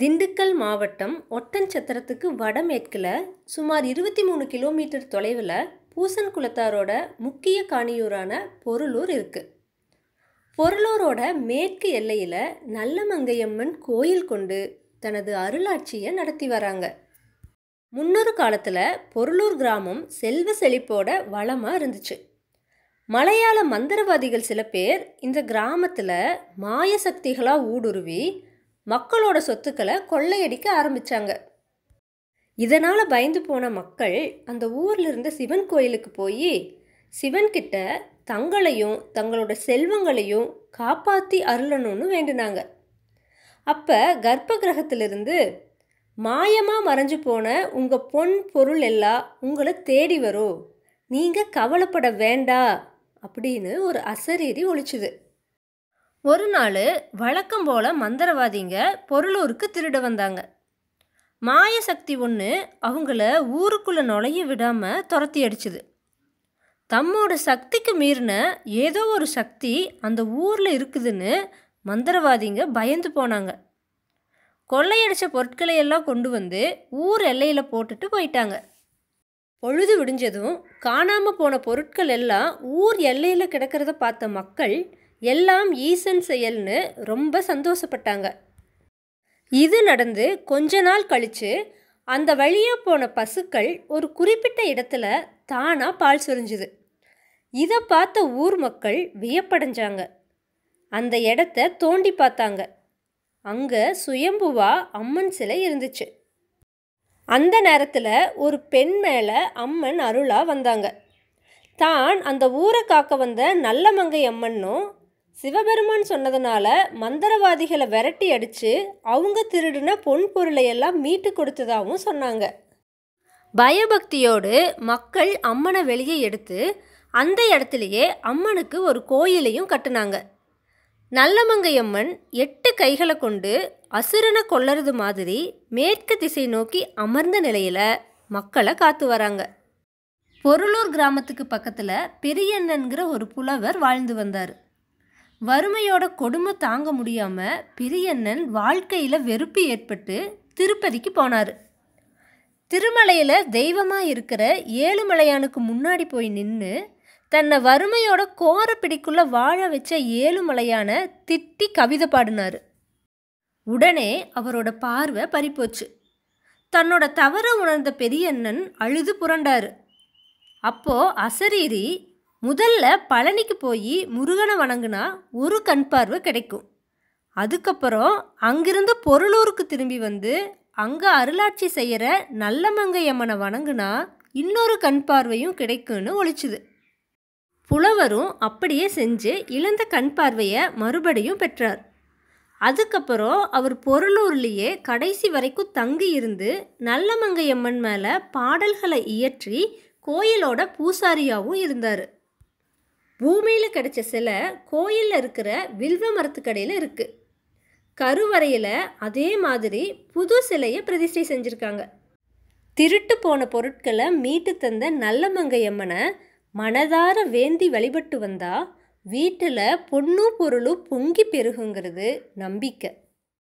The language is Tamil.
திண்டுக்கல் மாவட்டம் ஒட்டன்சத்திரத்துக்கு வடமேற்கில் சுமார் இருபத்தி மூணு கிலோமீட்டர் தொலைவில் பூசன் குலத்தாரோட முக்கிய காணியூரான பொருளூர் இருக்குது பொருளூரோட மேற்கு எல்லையில் நல்லமங்கையம்மன் கோயில் கொண்டு தனது அருளாட்சியை நடத்தி வராங்க முன்னொரு காலத்தில் பொருளூர் கிராமம் செல்வ செழிப்போட வளமாக இருந்துச்சு மலையாள மந்திரவாதிகள் சில பேர் இந்த கிராமத்தில் மாய சக்திகளாக ஊடுருவி மக்களோட சொத்துக்களை கொள்ளையடிக்க ஆரம்பித்தாங்க இதனால் பயந்து போன மக்கள் அந்த ஊரில் இருந்த சிவன் கோயிலுக்கு போய் சிவன்கிட்ட தங்களையும் தங்களோட செல்வங்களையும் காப்பாற்றி அருளணும்னு வேண்டினாங்க அப்போ கர்ப்ப கிரகத்திலிருந்து மாயமாக மறைஞ்சு போன உங்கள் பொன் பொருள் எல்லாம் உங்களை தேடி வரும் நீங்கள் கவலைப்பட வேண்டா அப்படின்னு ஒரு அசரீரி ஒழிச்சுது ஒரு நாள் வழக்கம் போல் மந்திரவாதிங்க பொருளூருக்கு திருட வந்தாங்க மாய சக்தி ஒன்று அவங்கள ஊருக்குள்ளே நுழைய விடாமல் துரத்தி அடிச்சுது தம்மோட சக்திக்கு மீறின ஏதோ ஒரு சக்தி அந்த ஊரில் இருக்குதுன்னு மந்திரவாதிங்க பயந்து போனாங்க கொள்ளையடித்த பொருட்களை எல்லாம் கொண்டு வந்து ஊர் எல்லையில் போட்டுட்டு போயிட்டாங்க பொழுது விடிஞ்சதும் காணாமல் போன பொருட்கள் எல்லாம் ஊர் எல்லையில் கிடக்கிறத பார்த்த மக்கள் எல்லாம் ஈசன் செயல்னு ரொம்ப சந்தோஷப்பட்டாங்க இது நடந்து கொஞ்ச நாள் கழித்து அந்த வழியாக போன பசுக்கள் ஒரு குறிப்பிட்ட இடத்துல தானாக பால் சொரிஞ்சுது இதை பார்த்த ஊர் மக்கள் வியப்படைஞ்சாங்க அந்த இடத்த தோண்டி பார்த்தாங்க அங்கே சுயம்புவா அம்மன் சிலை இருந்துச்சு அந்த நேரத்தில் ஒரு பெண் மேலே அம்மன் அருளாக வந்தாங்க தான் அந்த ஊரை காக்க வந்த நல்லமங்கை அம்மனும் அம்மன்னும் சிவபெருமான் சொன்னதுனால மந்திரவாதிகளை விரட்டி அடித்து அவங்க திருடின பொன் பொருளை எல்லாம் மீட்டு கொடுத்ததாகவும் சொன்னாங்க பயபக்தியோடு மக்கள் அம்மனை வெளியே எடுத்து அந்த இடத்துலையே அம்மனுக்கு ஒரு கோயிலையும் கட்டினாங்க நல்லமங்கையம்மன் எட்டு கைகளை கொண்டு அசுரனை கொல்லறது மாதிரி மேற்கு திசை நோக்கி அமர்ந்த நிலையில் மக்களை காத்து வராங்க பொருளூர் கிராமத்துக்கு பக்கத்தில் பெரியண்ணன்கிற ஒரு புலவர் வாழ்ந்து வந்தார் வறுமையோட கொடுமை தாங்க முடியாமல் பிரியண்ணன் வாழ்க்கையில் வெறுப்பு ஏற்பட்டு திருப்பதிக்கு போனார் திருமலையில் தெய்வமாக இருக்கிற ஏழுமலையானுக்கு முன்னாடி போய் நின்று தன்னை வறுமையோட கோர பிடிக்குள்ள வாழ வச்ச ஏழுமலையான திட்டி கவிதை பாடினார் உடனே அவரோட பார்வை பறிப்போச்சு தன்னோட தவற உணர்ந்த பெரியண்ணன் அழுது புரண்டாரு அப்போ அசரீரி முதல்ல பழனிக்கு போய் முருகனை வணங்குனா ஒரு கண் பார்வை கிடைக்கும் அதுக்கப்புறம் அங்கிருந்து பொருளூருக்கு திரும்பி வந்து அங்கே அருளாட்சி செய்கிற நல்லமங்கையம்மனை வணங்குனா இன்னொரு கண் பார்வையும் கிடைக்கும்னு ஒழிச்சுது புலவரும் அப்படியே செஞ்சு இழந்த கண் பார்வையை மறுபடியும் பெற்றார் அதுக்கப்புறம் அவர் பொருளூர்லேயே கடைசி வரைக்கும் தங்கி இருந்து நல்லமங்கையம்மன் மேலே பாடல்களை இயற்றி கோயிலோட பூசாரியாகவும் இருந்தார் பூமியில் கிடைச்ச சிலை கோயிலில் இருக்கிற வில்வ மரத்துக்கடையில் இருக்குது கருவறையில் அதே மாதிரி புது சிலையை பிரதிஷ்டை செஞ்சுருக்காங்க திருட்டு போன பொருட்களை மீட்டு தந்த நல்லமங்கையம்மனை மனதார வேந்தி வழிபட்டு வந்தால் வீட்டில் பொண்ணு பொருளும் பொங்கி பெருகுங்கிறது நம்பிக்கை